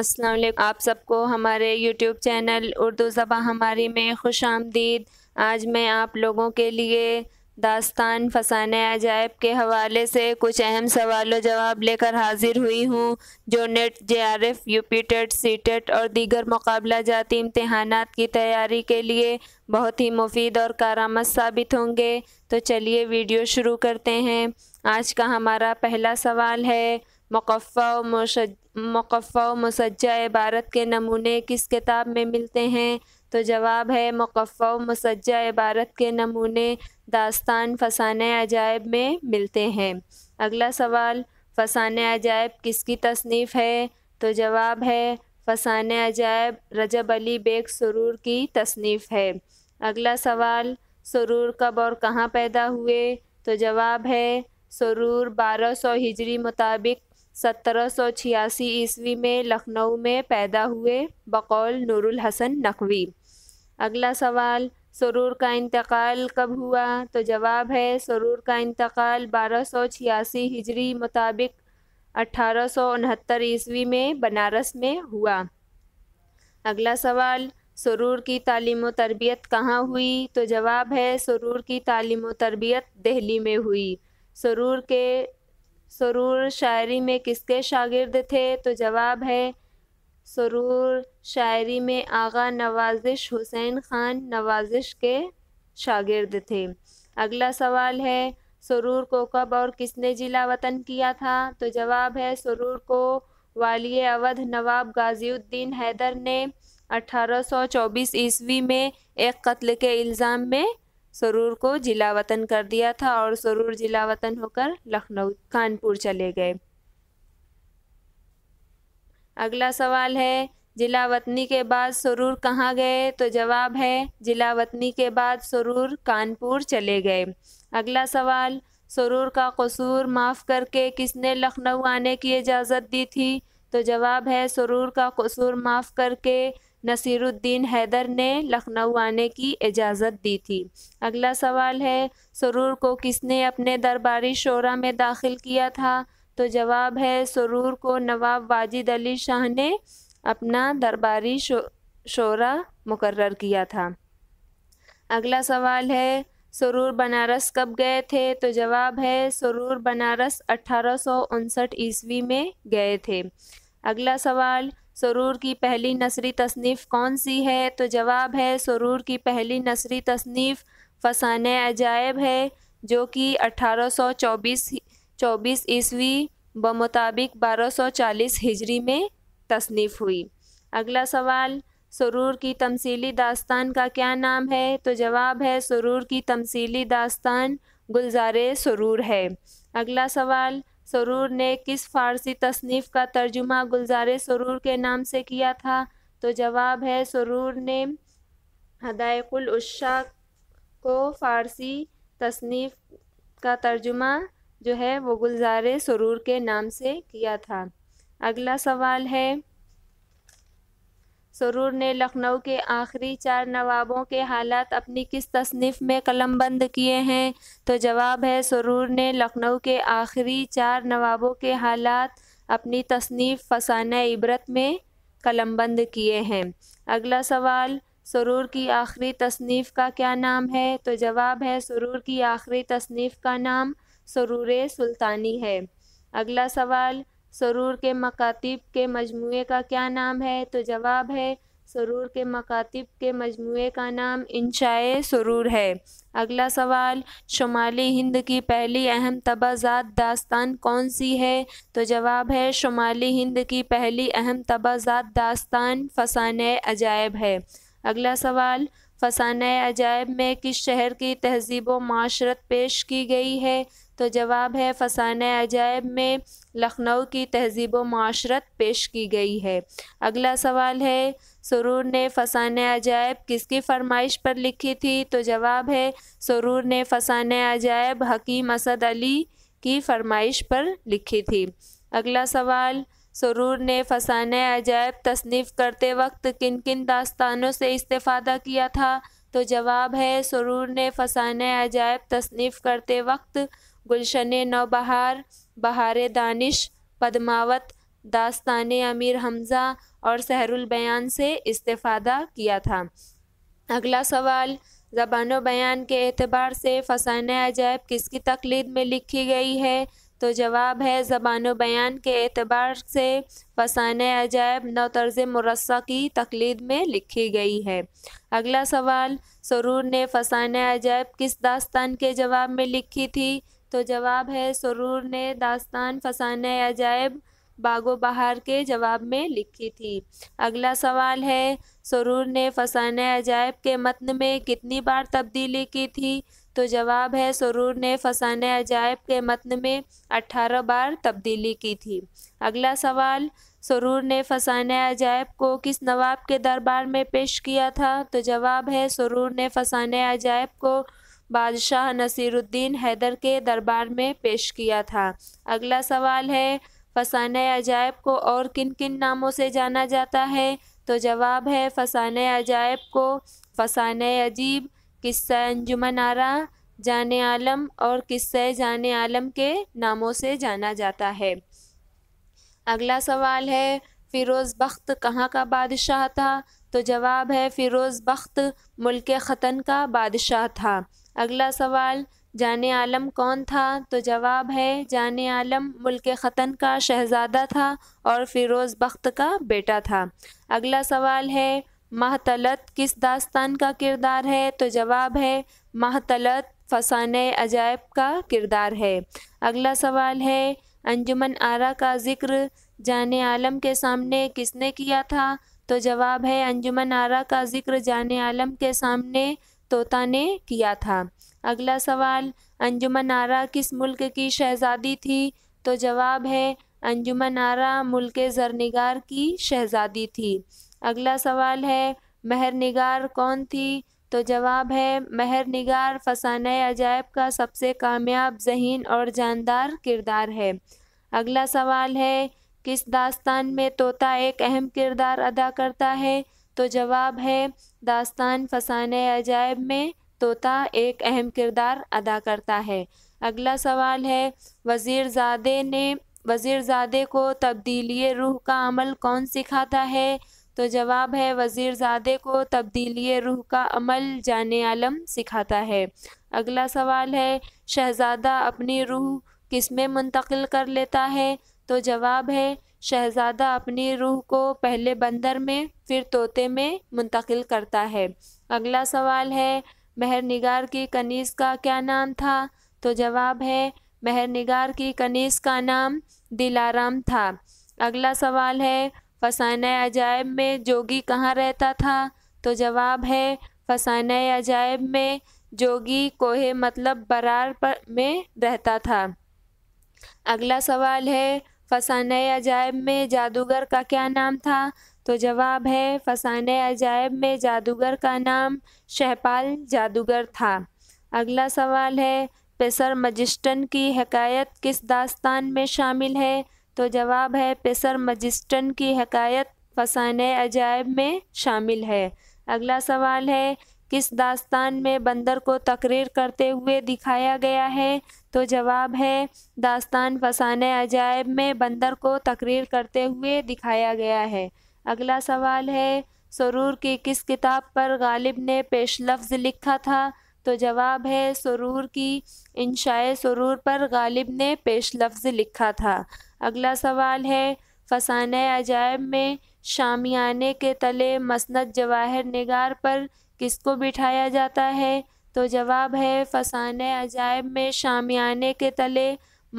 असलम आप सबको हमारे YouTube चैनल उर्दू ज़बा हमारी में खुश आमदीद आज मैं आप लोगों के लिए दास्तान फसान अजायब के हवाले से कुछ अहम सवाल जवाब लेकर हाजिर हुई हूँ जो NET J R F U P TET C TET और दीगर मुकाबला जाती इम्तहान की तैयारी के लिए बहुत ही मुफीद और कारामद साबित होंगे तो चलिए वीडियो शुरू करते हैं आज का हमारा पहला सवाल है मकफ़ा मुशज मकफ़ा मुसज्जा इबारत के नमूने किस किताब में मिलते हैं तो जवाब है मकफ़ा मसज्जा इबारत के नमूने दास्तान फसाने अजायब में मिलते हैं अगला सवाल फसाने अजायब किसकी तसनीफ़ है तो जवाब है फसान अजायब रजब अली बेग सुरूर की तसनीफ़ है अगला सवाल सुरूर कब और कहाँ पैदा हुए तो जवाब है सुरूर बारह सौ हिजरी मुताबिक सत्रह ईस्वी में लखनऊ में पैदा हुए बकौल नूरुल हसन नकवी अगला सवाल सरूर का इंतकाल कब हुआ तो जवाब है सरूर का इंतकाल बारह सौ छियासी हिजरी मुताबिक अठारह सौ उनहत्तर ईस्वी में बनारस में हुआ अगला सवाल सरूर की तालीम तरबियत कहाँ हुई तो जवाब है सरूर की तालीम तरबियत दिल्ली में हुई सरूर के सरूर शायरी में किसके शागिर्द थे तो जवाब है सरूर शायरी में आगा नवाजिश हुसैन खान नवाजिश के शागिर्द थे अगला सवाल है सरूर को कब और किसने जिला वतन किया था तो जवाब है सरूर को वाली अवध नवाब गाजीउद्दीन हैदर ने 1824 ईस्वी में एक कत्ल के इल्ज़ाम में सरूर को जिला वतन कर दिया था और सरूर जिला वतन होकर लखनऊ कानपुर चले गए अगला सवाल है जिला वतनी के बाद सरूर कहाँ गए तो जवाब है जिला वतनी के बाद सरूर कानपुर चले गए अगला सवाल सरूर का कसूर माफ़ करके किसने लखनऊ आने की इजाज़त दी थी तो जवाब है सरूर का कसूर माफ़ करके नसीरुद्दीन हैदर ने लखनऊ आने की इजाज़त दी थी अगला सवाल है सरूर को किसने अपने दरबारी शोरा में दाखिल किया था तो जवाब है सरूर को नवाब वाजिद अली शाह ने अपना दरबारी शो, शोरा मुकर्र किया था अगला सवाल है सरूर बनारस कब गए थे तो जवाब है सरूर बनारस अठारह ईस्वी में गए थे अगला सवाल सरूर की पहली नसरी तसनीफ़ कौन सी है तो जवाब है सरूर की पहली नसरी तसनीफ़ फसान अजायब है जो कि 1824 सौ ईस्वी बमुताबिक 1240 हिजरी में तसनीफ़ हुई अगला सवाल सरूर की तमसीली दास्तान का क्या नाम है तो जवाब है सरूर की तमसीली दास्तान गुलजार सरूर है अगला सवाल सरूर ने किस फ़ारसी तसनीफ़ का तर्जुमा गुलजार सरूर के नाम से किया था तो जवाब है सरूर ने हदायकुलशा को फ़ारसी तसनीफ़ का तर्जुमा जो है वो गुलजार सरूर के नाम से किया था अगला सवाल है सरूर ने लखनऊ के आखिरी चार नवाबों के हालात अपनी किस तसनीफ़ में कलम बंद किए हैं तो जवाब है सरूर ने लखनऊ के आखिरी चार नवाबों के हालात अपनी तसनीफ़ फसाना इबरत में कलम बंद किए हैं अगला सवाल सरूर की आखिरी तसनीफ़ का क्या नाम है तो जवाब है सरूर की आखिरी तसनीफ़ का नाम सरूर सुल्तानी है अगला सवाल सरूर के मकातिब के मजमू का क्या नाम है तो जवाब है सरूर के मकातिब के मजमू का नाम इंशाए सरूर है अगला सवाल शुमाली हिंद की पहली अहम तबाज़ात दास्तान कौन सी है तो जवाब है शुमाली हिंद की पहली अहम तबाज़ात दास्तान फसान अजायब है अगला सवाल फसान अजायब में किस शहर की तहजीब व माशरत पेश की गई है तो जवाब है फसान अजायब में लखनऊ की तहजीब व माशरत पेश की गई है अगला सवाल है सरूर ने फसान अजायब किसकी फरमाइश पर लिखी थी तो जवाब है सरूर ने फसान अजायब हकीम असद अली की फरमाइश पर लिखी थी अगला सवाल सरूर ने फसान अजायब तसनीफ़ करते वक्त किन किन दास्तानों से इस्तेफादा किया था तो जवाब है सरूर ने फसान अजायब तसनीफ़ करते वक्त गुलशन नौबहार बहार दानिश पदमावत दास्तान अमीर हमज़ा और सहरुल बयान से इस्तादा किया था अगला सवाल ज़बान बयान के अतबार से फसाना अजायब किसकी तकलीद में लिखी गई है तो जवाब है ज़बान बयान के अतबार से फसान अजायब नौ तर्ज मरस की तकलीद में लिखी गई है अगला सवाल सरूर ने फसान अजायब किस दास्तान के जवाब में लिखी थी तो जवाब है सरूर ने दास्तान फसाने अजायब बागो बहार के जवाब में लिखी थी अगला सवाल है सरूर ने फसाने अजायब के मतन में कितनी बार तब्दीली की थी तो जवाब है सरूर ने फसाने अजायब के मतन में अठारह बार तब्दीली की थी अगला सवाल सरूर ने फसाने अजायब को किस नवाब के दरबार में पेश किया था तो जवाब है सरूर ने फसाने अजायब को बादशाह नसीरुद्दीन हैदर के दरबार में पेश किया था अगला सवाल है फसान अजायब को और किन किन नामों से जाना जाता है तो जवाब है फसान अजायब को फसान अजीब किस्सा अंजुमन आरा जान आलम और किस्से जान आलम के नामों से जाना जाता है अगला सवाल है फ़िरोज़ बख्त कहाँ का बादशाह था तो जवाब है फ़िरोज़ बख्त मुल्क ख़तन का बादशाह था अगला सवाल जान आलम कौन था तो जवाब है जान आलम मुल्क ख़तन का शहज़ादा था और फिरोज़ बख्त का बेटा था अगला सवाल है महतलत किस दास्तान का किरदार है तो जवाब है महतलत फसान अजायब का किरदार है अगला सवाल है अंजुमन आरा का ज़िक्र जान आलम के सामने किसने किया था तो जवाब है अंजुमन आरा का ज़िक्र जान आलम के सामने तोता ने किया था अगला सवाल अंजुमन आरा किस मुल्क की शहज़ादी थी तो जवाब है अंजुमन आरा मुल्क जरनिगार की शहज़ादी थी अगला सवाल है महर निगार कौन थी तो जवाब है महर निगार फसान अजायब का सबसे कामयाब जहीन और जानदार किरदार है अगला सवाल है किस दास्तान में तोता एक अहम किरदार अदा करता है तो जवाब है दास्तान फसान अजायब में तोता एक अहम किरदार अदा करता है अगला सवाल है वज़ीरजादे ने वज़ीरजादे को तब्दीली रूह का अमल कौन सिखाता है तो जवाब है वज़ीरजादे को तब्दीली रूह का अमल जान आलम सिखाता है अगला सवाल है शहज़ादा अपनी रूह किस में मुंतकिल कर लेता है तो जवाब है शहजादा अपनी रूह को पहले बंदर में फिर तोते में मुंतकिल करता है अगला सवाल है महर निगार की कनीस का क्या नाम था तो जवाब है महर निगार की कनीस का नाम दिलाराम था अगला सवाल है फसाना अजायब में जोगी कहाँ रहता था तो जवाब है फसाना अजायब में जोगी कोहे मतलब बरार पर में रहता था अगला सवाल है फसान अजायब में जादूगर का क्या नाम था तो जवाब है फसान अजायब में जादूगर का नाम शहपाल जादूगर था अगला सवाल है पेसर मजिस्टन की हकायत किस दास्तान में शामिल है तो जवाब है पेसर मजिस्टन की हकायत फसान अजायब में शामिल है अगला सवाल है किस दास्तान में बंदर को तकरीर करते हुए दिखाया गया है तो जवाब है दास्तान फसान अजायब में बंदर को तकरीर करते हुए दिखाया गया है अगला सवाल है सरूर की किस किताब पर गालिब ने पेश लफ्ज़ लिखा था तो जवाब है सरूर की इनशाए सरूर पर गालिब ने पेश लफ्ज़ लिखा था अगला सवाल है फसान अजायब में शामियाने के तले मसनद जवाहर निगार पर किसको बिठाया जाता है तो जवाब है फसान अजायब में शामियाने के तले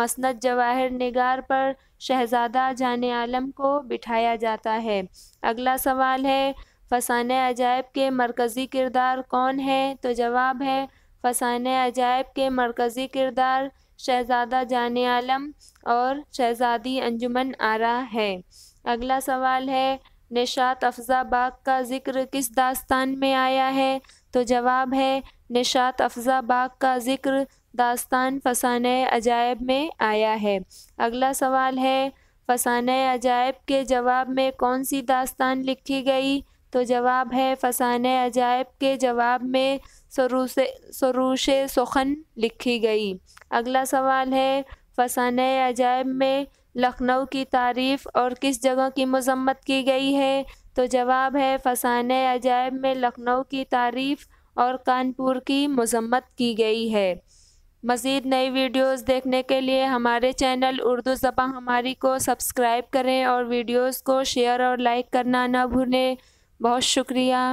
मसनद जवाहर निगार पर शहजादा जान आलम को बिठाया जाता है अगला सवाल है फसान अजायब के मरकज़ी किरदार कौन है तो जवाब है फसान अजायब के मरकज़ी किरदार शहजादा जान आलम और शहजादी अंजुमन आरा है अगला सवाल है निशात अफजा बाग का ज़िक्र किस दास्तान में आया है तो जवाब है निशात अफजा बाग का जिक्र दास्तान फसान अजायब में आया है अगला सवाल है फसान अजायब के जवाब में कौन सी दास्तान लिखी गई तो जवाब है फसान अजायब के जवाब में सरूस सरूश सुखन लिखी गई अगला सवाल है फसान अजायब में लखनऊ की तारीफ़ और किस जगह की मजम्मत की गई है तो जवाब है फसान अजायब में लखनऊ की तारीफ़ और कानपुर की मजम्मत की गई है मज़ीद नई वीडियोस देखने के लिए हमारे चैनल उर्दू जबाँ हमारी को सब्सक्राइब करें और वीडियोस को शेयर और लाइक करना ना भूलें बहुत शुक्रिया